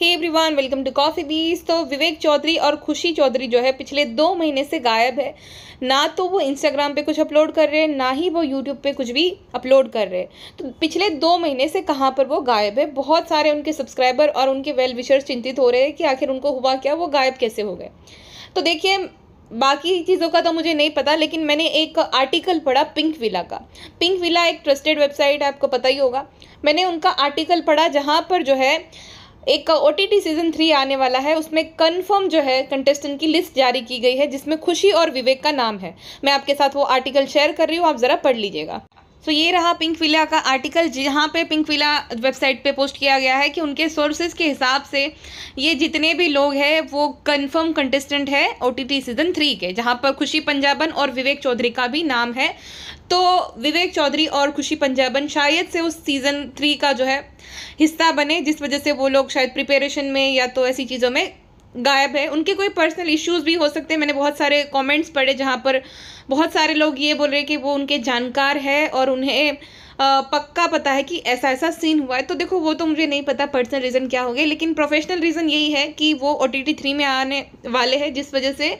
hey everyone welcome to coffee बीस तो विवेक चौधरी और खुशी चौधरी जो है पिछले दो महीने से गायब है ना तो वो इंस्टाग्राम पे कुछ अपलोड कर रहे हैं ना ही वो यूट्यूब पे कुछ भी अपलोड कर रहे हैं तो पिछले दो महीने से कहाँ पर वो गायब है बहुत सारे उनके सब्सक्राइबर और उनके वेल विशर्स चिंतित हो रहे हैं कि आखिर उनको हुआ क्या वो गायब कैसे हो गए तो देखिए बाकी चीज़ों का तो मुझे नहीं पता लेकिन मैंने एक आर्टिकल पढ़ा पिंक विला का पिंक विला एक ट्रस्टेड वेबसाइट है आपको पता ही होगा मैंने उनका आर्टिकल पढ़ा जहाँ पर जो है एक ओ टी सीज़न थ्री आने वाला है उसमें कन्फर्म जो है कंटेस्टेंट की लिस्ट जारी की गई है जिसमें खुशी और विवेक का नाम है मैं आपके साथ वो आर्टिकल शेयर कर रही हूँ आप ज़रा पढ़ लीजिएगा सो so, ये रहा पिंक विला का आर्टिकल जहाँ पे पिंक विला वेबसाइट पे पोस्ट किया गया है कि उनके सोर्सेज के हिसाब से ये जितने भी लोग हैं वो कंफर्म कंटेस्टेंट है ओ टी सीज़न थ्री के जहाँ पर खुशी पंजाबन और विवेक चौधरी का भी नाम है तो विवेक चौधरी और खुशी पंजाबन शायद से उस सीज़न थ्री का जो है हिस्सा बने जिस वजह से वो लोग शायद प्रिपेरेशन में या तो ऐसी चीज़ों में गायब है उनके कोई पर्सनल इश्यूज भी हो सकते हैं मैंने बहुत सारे कमेंट्स पढ़े जहाँ पर बहुत सारे लोग ये बोल रहे हैं कि वो उनके जानकार है और उन्हें पक्का पता है कि ऐसा ऐसा सीन हुआ है तो देखो वो तो मुझे नहीं पता पर्सनल रीज़न क्या होंगे लेकिन प्रोफेशनल रीज़न यही है कि वो ओ टी थ्री में आने वाले हैं जिस वजह से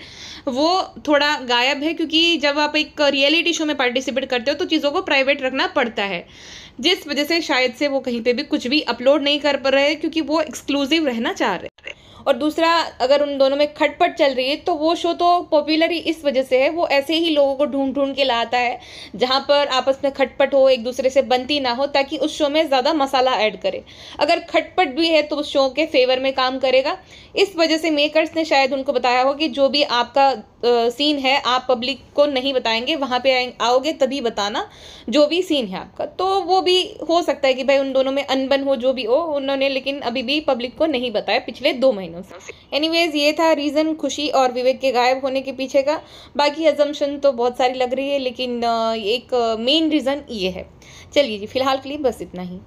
वो थोड़ा गायब है क्योंकि जब आप एक रियलिटी शो में पार्टिसिपेट करते हो तो चीज़ों को प्राइवेट रखना पड़ता है जिस वजह से शायद से वो कहीं पे भी कुछ भी अपलोड नहीं कर पा रहे क्योंकि वो एक्सक्लूसिव रहना चाह रहे हैं और दूसरा अगर उन दोनों में खटपट चल रही है तो वो शो तो पॉपुलर ही इस वजह से है वो ऐसे ही लोगों को ढूंढ ढूंढ के लाता है जहाँ पर आपस में खटपट हो एक दूसरे से बनती ना हो ताकि उस शो में ज़्यादा मसाला ऐड करे अगर खटपट भी है तो उस शो के फेवर में काम करेगा इस वजह से मेकर्स ने शायद उनको बताया हो कि जो भी आपका सीन है आप पब्लिक को नहीं बताएंगे वहाँ पे आओगे तभी बताना जो भी सीन है आपका तो वो भी हो सकता है कि भाई उन दोनों में अनबन हो जो भी हो उन्होंने लेकिन अभी भी पब्लिक को नहीं बताया पिछले दो महीनों से एनीवेज ये था रीज़न खुशी और विवेक के गायब होने के पीछे का बाकी एजम्पन तो बहुत सारी लग रही है लेकिन एक मेन रीज़न ये है चलिए जी फिलहाल के लिए बस इतना ही